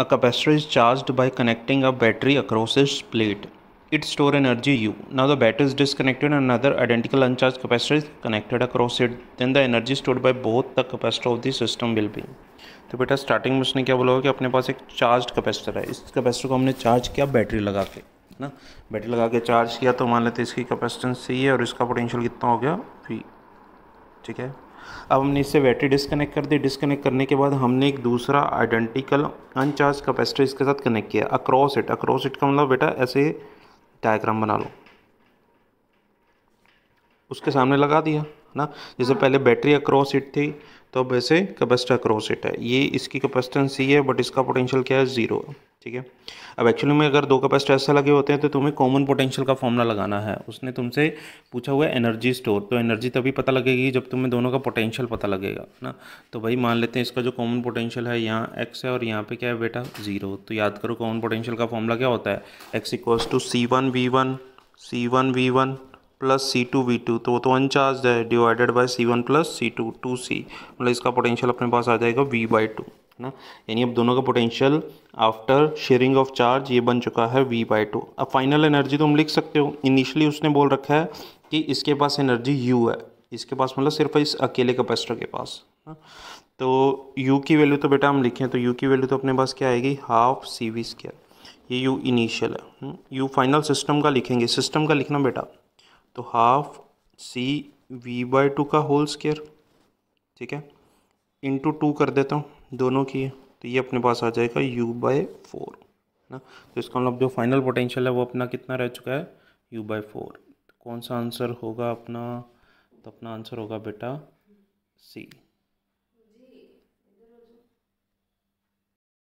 A capacitor is charged by connecting a battery across its plate. It store energy U. Now the battery is disconnected and another identical uncharged capacitor is connected across it. Then the energy stored by both the capacitor of the system will be. तो बेटा starting में उसने क्या बोला कि अपने पास एक charge capacitor है इस कैपेसिटर को हमने चार्ज किया बैटरी लगा के ना बैटरी लगा के चार्ज किया तो मान लेते इसकी कैपेसिटेंस सी है और इसका पोटेंशियल कितना हो गया फी ठीक है अब हमने इससे बैटरी डिस्कनेक्ट कर दी डिस्कनेक्ट करने के बाद हमने एक दूसरा आइडेंटिकल अनचार्ज कैपेसिटर इसके साथ कनेक्ट किया अक्रॉस इट अक्रॉस इट का मतलब बेटा ऐसे डायग्राम बना लो उसके सामने लगा दिया ना जैसे हाँ। पहले बैटरी अक्रॉस इट थी तो अब वैसे कैपेसिटर अक्रॉस इट है ये इसकी कैपेसिटेंस सी है बट इसका पोटेंशियल क्या है ज़ीरो ठीक है अब एक्चुअली में अगर दो कैपेसिटर ऐसे लगे होते हैं तो तुम्हें कॉमन पोटेंशियल का फॉर्मूला लगाना है उसने तुमसे पूछा हुआ एनर्जी स्टोर तो एनर्जी तभी पता लगेगी जब तुम्हें दोनों का पोटेंशियल पता लगेगा ना तो भाई मान लेते हैं इसका जो कॉमन पोटेंशियल है यहाँ एक्स है और यहाँ पर क्या है बेटा जीरो तो याद करो कॉमन पोटेंशियल का फॉर्मूला क्या होता है x equals to C one V one C one V one plus C two V two तो वो तो अनचार्ज है divided by C one plus C two two C मतलब इसका पोटेंशियल अपने पास आ जाएगा वी बाई टू ना यानी अब दोनों का potential after sharing of charge ये बन चुका है वी बाई टू अब फाइनल एनर्जी तो हम लिख सकते हो इनिशियली उसने बोल रखा है कि इसके पास एनर्जी यू है इसके पास मतलब सिर्फ इस अकेले कैपेसिटर के पास ना तो यू की वैल्यू तो बेटा हम लिखें तो यू की वैल्यू तो अपने पास क्या आएगी हाफ सी वी स्क्र ये यू इनिशियल है यू फाइनल सिस्टम का लिखेंगे सिस्टम का लिखना बेटा तो half C V by two का होल स्केयर ठीक है इंटू टू कर देता हूँ दोनों की तो ये अपने पास आ जाएगा यू बाय फोर ना तो इसका मतलब जो फाइनल पोटेंशियल है वो अपना कितना रह चुका है यू बाय फोर कौन सा आंसर होगा अपना तो अपना आंसर होगा बेटा सी